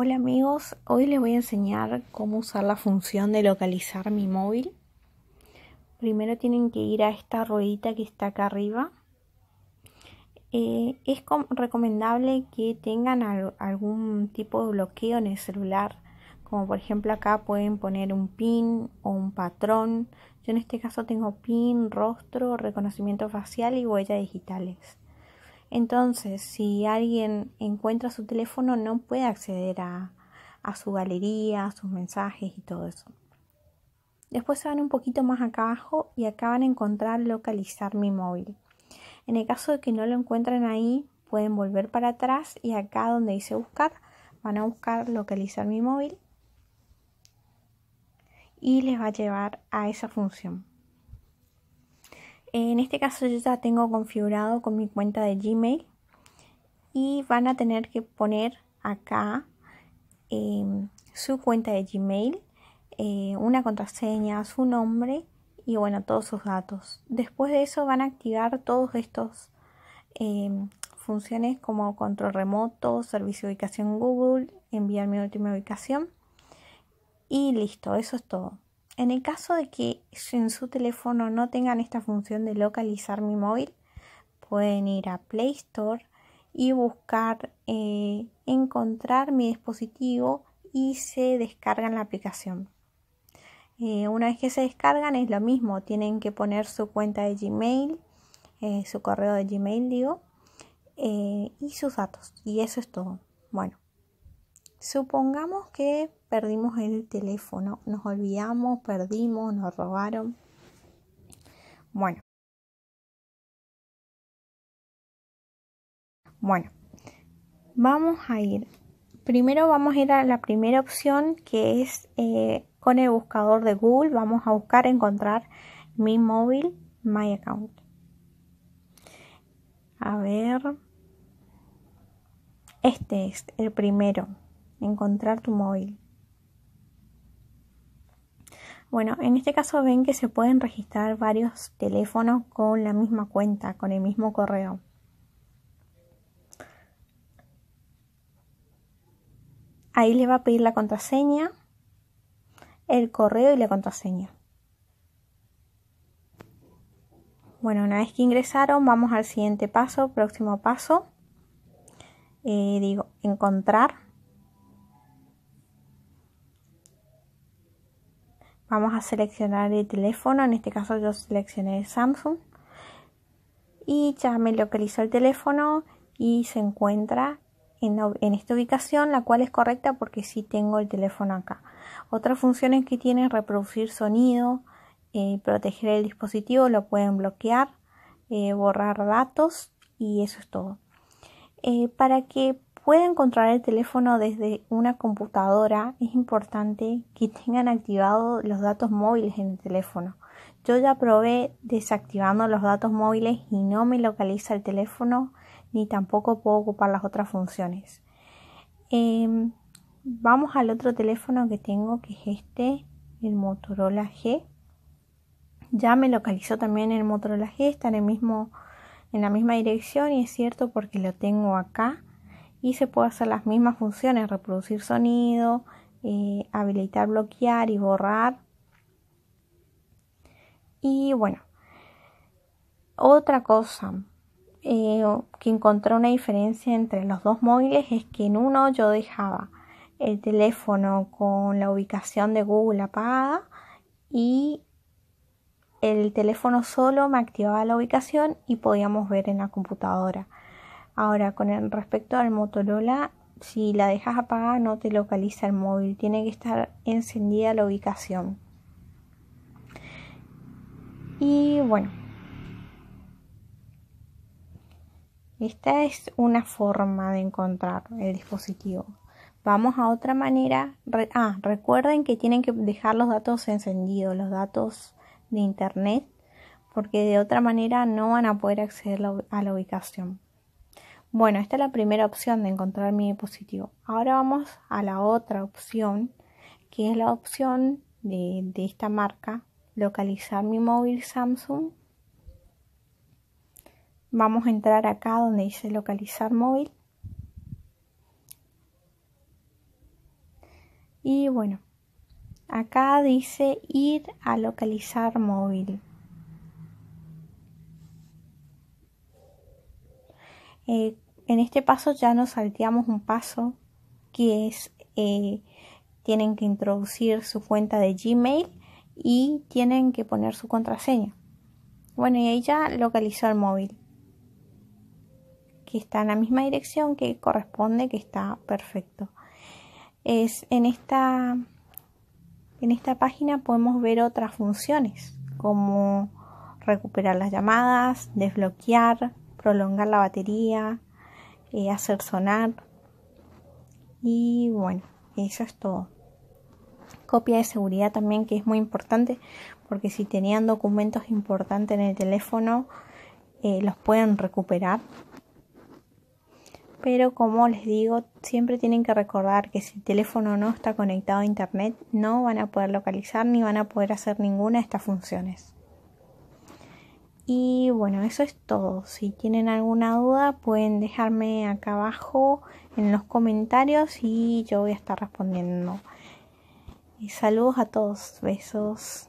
Hola amigos, hoy les voy a enseñar cómo usar la función de localizar mi móvil. Primero tienen que ir a esta ruedita que está acá arriba. Eh, es recomendable que tengan algún tipo de bloqueo en el celular, como por ejemplo acá pueden poner un pin o un patrón. Yo en este caso tengo pin, rostro, reconocimiento facial y huellas digitales. Entonces, si alguien encuentra su teléfono, no puede acceder a, su galería, a sus mensajes y todo eso. Después se van un poquito más acá abajo y acá van a encontrar localizar mi móvil. En el caso de que no lo encuentren ahí, pueden volver para atrás y acá donde dice buscar, van a buscar localizar mi móvil y les va a llevar a esa función. En este caso yo ya tengo configurado con mi cuenta de Gmail y van a tener que poner acá em, su cuenta de Gmail, eh, una contraseña, su nombre y bueno, todos sus datos. Después de eso van a activar todos estos em, funciones como control remoto, servicio de ubicación Google, enviar mi última ubicación y listo, eso es todo. En el caso de que en su teléfono no tengan esta función de localizar mi móvil, pueden ir a Play Store y buscar eh, encontrar mi dispositivo y se descargan la aplicación. Eh, una vez que se descargan es lo mismo, tienen que poner su cuenta de Gmail, eh, su correo de Gmail digo, y sus datos. Y eso es todo. Bueno. Supongamos que perdimos el teléfono, nos olvidamos, perdimos, nos robaron. Bueno. Bueno, vamos a ir. Primero vamos a ir a la primera opción que es eh, con el buscador de Google. Vamos a buscar encontrar mi móvil, my account. A ver. Este es el primero encontrar tu móvil. Bueno, en este caso ven que se pueden registrar varios teléfonos con la misma cuenta, con el mismo correo. Ahí les va a pedir la contraseña, el correo y la contraseña. Bueno, una vez que ingresaron, vamos al siguiente paso, próximo paso. Eh, digo, encontrar Vamos a seleccionar el teléfono, en este caso yo seleccioné Samsung y ya me localizó el teléfono y se encuentra en, esta ubicación, la cual es correcta porque sí tengo el teléfono acá. Otras funciones que tiene reproducir sonido, eh, proteger el dispositivo, lo pueden bloquear, eh, borrar datos y eso es todo. Eh, para que puede encontrar el teléfono desde una computadora, es importante que tengan activados los datos móviles en el teléfono. Yo ya probé desactivando los datos móviles y no me localiza el teléfono ni tampoco puedo ocupar las otras funciones. Em, vamos al otro teléfono que tengo que es este, el Motorola G. Ya me localizó también el Motorola G, está en, el mismo, en la misma dirección y es cierto porque lo tengo acá y se puede hacer las mismas funciones, reproducir sonido, eh, habilitar, bloquear y borrar. Y bueno, otra cosa eh, que encontré una diferencia entre los dos móviles es que en uno yo dejaba el teléfono con la ubicación de Google apagada y el teléfono solo me activaba la ubicación y podíamos ver en la computadora. Ahora, con respecto al Motorola, si la dejas apagada no te localiza el móvil, tiene que estar encendida la ubicación. Y bueno, esta es una forma de encontrar el dispositivo. Vamos a otra manera. ah, recuerden que tienen que dejar los datos encendidos, los datos de internet, porque de otra manera no van a poder acceder a la ubicación. Bueno, esta es la primera opción de encontrar mi dispositivo. Ahora vamos a la otra opción, que es la opción de esta marca, localizar mi móvil Samsung. Vamos a entrar acá donde dice localizar móvil. Y bueno, acá dice ir a localizar móvil. Eh, en este paso ya nos salteamos un paso que es eh, tienen que introducir su cuenta de Gmail y tienen que poner su contraseña. Bueno, y ya localizó el móvil que está en la misma dirección que corresponde, que está perfecto. Es en esta en esta página podemos ver otras funciones como recuperar las llamadas, desbloquear, prolongar la batería, eh, hacer sonar. Y bueno, eso es todo. Copia de seguridad también que es muy importante porque si tenían documentos importantes en el teléfono eh, los pueden recuperar. Pero como les digo, siempre tienen que recordar que si el teléfono no está conectado a internet no van a poder localizar ni van a poder hacer ninguna de estas funciones. Y bueno, eso es todo. Si tienen alguna duda pueden dejarme acá abajo en los comentarios y yo voy a estar respondiendo. Y saludos a todos, besos.